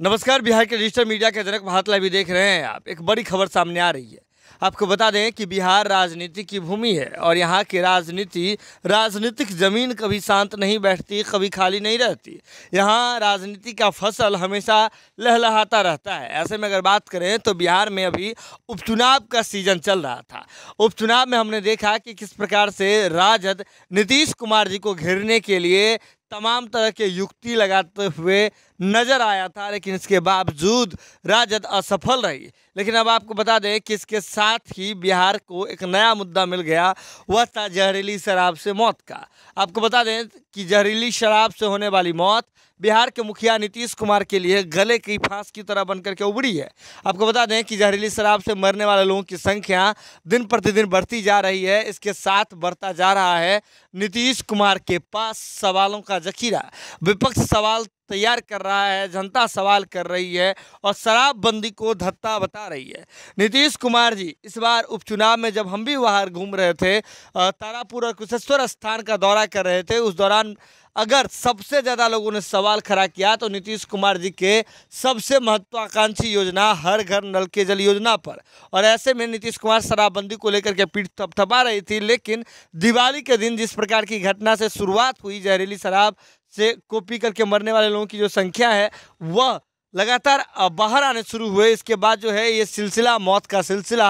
नमस्कार बिहार के digital media के जनक भारत लाइव देख रहे हैं आप एक बड़ी खबर सामने आ रही है आपको बता दें कि बिहार राजनीति की भूमि है और यहाँ की राजनीति राजनीतिक ज़मीन कभी शांत नहीं बैठती कभी खाली नहीं रहती यहाँ राजनीति का फसल हमेशा लहलहाता रहता है ऐसे में अगर बात करें तो बिहार में अभी उपचुनाव का सीजन चल रहा था उपचुनाव में हमने देखा कि किस प्रकार से राजद नीतीश कुमार जी को घेरने के लिए तमाम तरह के युक्ति लगाते हुए नज़र आया था लेकिन इसके बावजूद राजद असफल रही लेकिन अब आपको बता दें कि इसके साथ ही बिहार को एक नया मुद्दा मिल गया वह था जहरीली शराब से मौत का आपको बता दें कि जहरीली शराब से होने वाली मौत बिहार के मुखिया नीतीश कुमार के लिए गले की फांस की तरह बनकर के उभरी है आपको बता दें कि जहरीली शराब से मरने वाले लोगों की संख्या दिन प्रतिदिन बढ़ती जा रही है इसके साथ बढ़ता जा रहा है नीतीश कुमार के पास सवालों का जखीरा विपक्ष सवाल तैयार कर रहा है जनता सवाल कर रही है और शराबबंदी को धत्ता बता रही है नीतीश कुमार जी इस बार उपचुनाव में जब हम भी बाहर घूम रहे थे तारापुर और कुशेश्वर स्थान का दौरा कर रहे थे उस दौरान अगर सबसे ज़्यादा लोगों ने सवाल खड़ा किया तो नीतीश कुमार जी के सबसे महत्वाकांक्षी योजना हर घर नल के जल योजना पर और ऐसे में नीतीश कुमार शराबबंदी को लेकर के पीठ थपथपा रही थी लेकिन दिवाली के दिन जिस प्रकार की घटना से शुरुआत हुई जहरीली शराब से को पी करके मरने वाले लोगों की जो संख्या है वह लगातार बाहर आने शुरू हुए इसके बाद जो है ये सिलसिला मौत का सिलसिला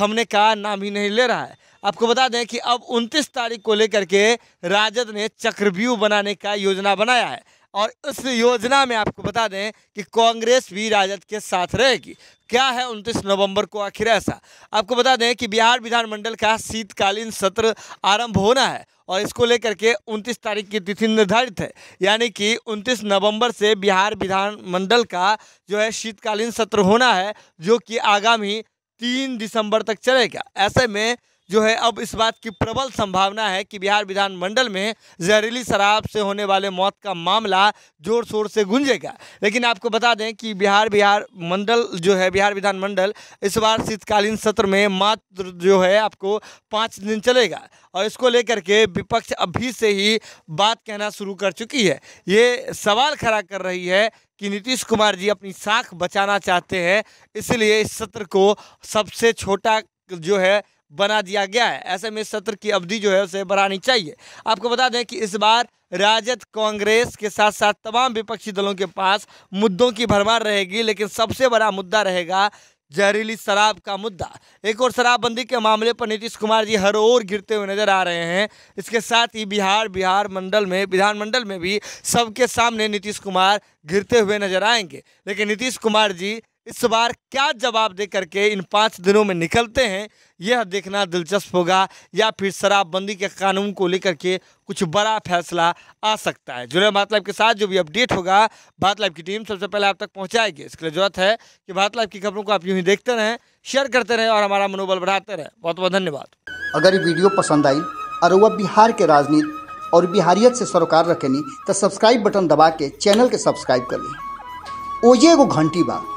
थमने का नाम ही नहीं ले रहा है आपको बता दें कि अब 29 तारीख को लेकर के राजद ने चक्रव्यूह बनाने का योजना बनाया है और उस योजना में आपको बता दें कि कांग्रेस भी राजद के साथ रहेगी क्या है 29 नवंबर को आखिर ऐसा आपको बता दें कि बिहार विधानमंडल का शीतकालीन सत्र आरंभ होना है और इसको लेकर के 29 तारीख की तिथि निर्धारित है यानी कि 29 नवंबर से बिहार विधानमंडल का जो है शीतकालीन सत्र होना है जो कि आगामी तीन दिसंबर तक चलेगा ऐसे में जो है अब इस बात की प्रबल संभावना है कि बिहार विधानमंडल में जहरीली शराब से होने वाले मौत का मामला जोर शोर से गूंजेगा लेकिन आपको बता दें कि बिहार बिहार मंडल जो है बिहार विधानमंडल इस बार शीतकालीन सत्र में मात्र जो है आपको पाँच दिन चलेगा और इसको लेकर के विपक्ष अभी से ही बात कहना शुरू कर चुकी है ये सवाल खड़ा कर रही है कि नीतीश कुमार जी अपनी साख बचाना चाहते हैं इसलिए इस सत्र को सबसे छोटा जो है बना दिया गया है ऐसे में सत्र की अवधि जो है उसे बढ़ानी चाहिए आपको बता दें कि इस बार राजद कांग्रेस के साथ साथ तमाम विपक्षी दलों के पास मुद्दों की भरमार रहेगी लेकिन सबसे बड़ा मुद्दा रहेगा जहरीली शराब का मुद्दा एक और शराबबंदी के मामले पर नीतीश कुमार जी हर ओर गिरते हुए नजर आ रहे हैं इसके साथ ही बिहार बिहार मंडल में विधानमंडल में भी सबके सामने नीतीश कुमार घिरते हुए नजर आएंगे लेकिन नीतीश कुमार जी इस बार क्या जवाब दे करके इन पाँच दिनों में निकलते हैं यह देखना दिलचस्प होगा या फिर शराबबंदी के कानून को लेकर के कुछ बड़ा फैसला आ सकता है जुड़े भारत लाइव के साथ जो भी अपडेट होगा भारत लाइव की टीम सबसे पहले आप तक पहुँचाएगी इसके लिए जरूरत है कि भारत लाइव की खबरों को आप यूँ ही देखते रहें शेयर करते रहें और हमारा मनोबल बढ़ाते रहें बहुत बहुत धन्यवाद अगर ये वीडियो पसंद आई और वह बिहार के राजनीति और बिहारियत से सरोकार रखेनी तो सब्सक्राइब बटन दबा के चैनल के सब्सक्राइब कर ली ओजे एगो घंटी बात